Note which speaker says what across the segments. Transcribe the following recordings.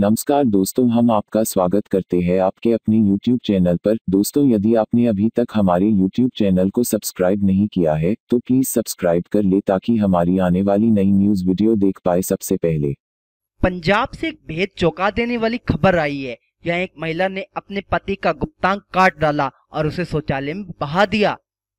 Speaker 1: नमस्कार दोस्तों हम आपका स्वागत करते हैं आपके अपने YouTube चैनल पर दोस्तों यदि आपने अभी तक हमारे YouTube चैनल को सब्सक्राइब नहीं किया है तो प्लीज सब्सक्राइब कर ले ताकि हमारी आने वाली नई न्यूज वीडियो देख पाए सबसे पहले
Speaker 2: पंजाब से एक भेद चौंका देने वाली खबर आई है यहाँ एक महिला ने अपने पति का गुप्तांग काट डाला और उसे शौचालय में बहा दिया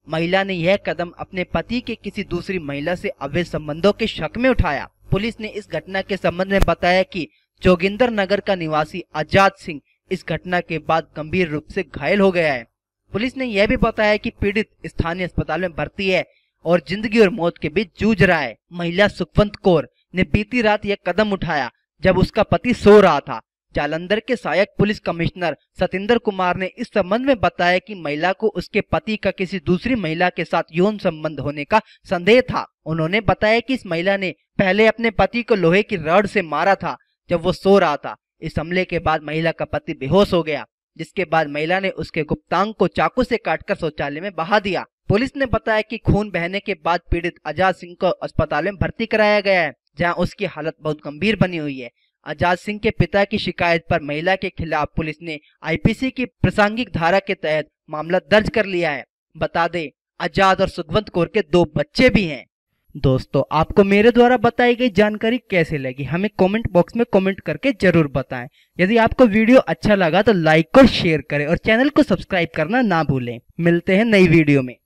Speaker 2: महिला ने यह कदम अपने पति के किसी दूसरी महिला से अवैध संबंधों के शक में उठाया पुलिस ने इस घटना के संबंध में बताया कि जोगिंदर नगर का निवासी आजाद सिंह इस घटना के बाद गंभीर रूप से घायल हो गया है पुलिस ने यह भी बताया कि पीड़ित स्थानीय अस्पताल में भर्ती है और जिंदगी और मौत के बीच जूझ रहा है महिला सुखवंत कौर ने बीती रात यह कदम उठाया जब उसका पति सो रहा था जालंधर के सहायक पुलिस कमिश्नर सतेंद्र कुमार ने इस संबंध में बताया कि महिला को उसके पति का किसी दूसरी महिला के साथ यौन संबंध होने का संदेह था उन्होंने बताया कि इस महिला ने पहले अपने पति को लोहे की रड से मारा था जब वो सो रहा था इस हमले के बाद महिला का पति बेहोश हो गया जिसके बाद महिला ने उसके गुप्तांग को चाकू से काटकर शौचालय में बहा दिया पुलिस ने बताया कि खून बहने के बाद पीड़ित आजाद सिंह को अस्पताल में भर्ती कराया गया है जहां उसकी हालत बहुत गंभीर बनी हुई है आजाद सिंह के पिता की शिकायत पर महिला के खिलाफ पुलिस ने आईपीसी की प्रासंगिक धारा के तहत मामला दर्ज कर लिया है बता दे आजाद और सुखवंत कौर के दो बच्चे भी हैं दोस्तों आपको मेरे द्वारा बताई गई जानकारी कैसे लगी हमें कमेंट बॉक्स में कमेंट करके जरूर बताएं यदि आपको वीडियो अच्छा लगा तो लाइक और शेयर करें और चैनल को सब्सक्राइब करना ना भूलें मिलते हैं नई वीडियो में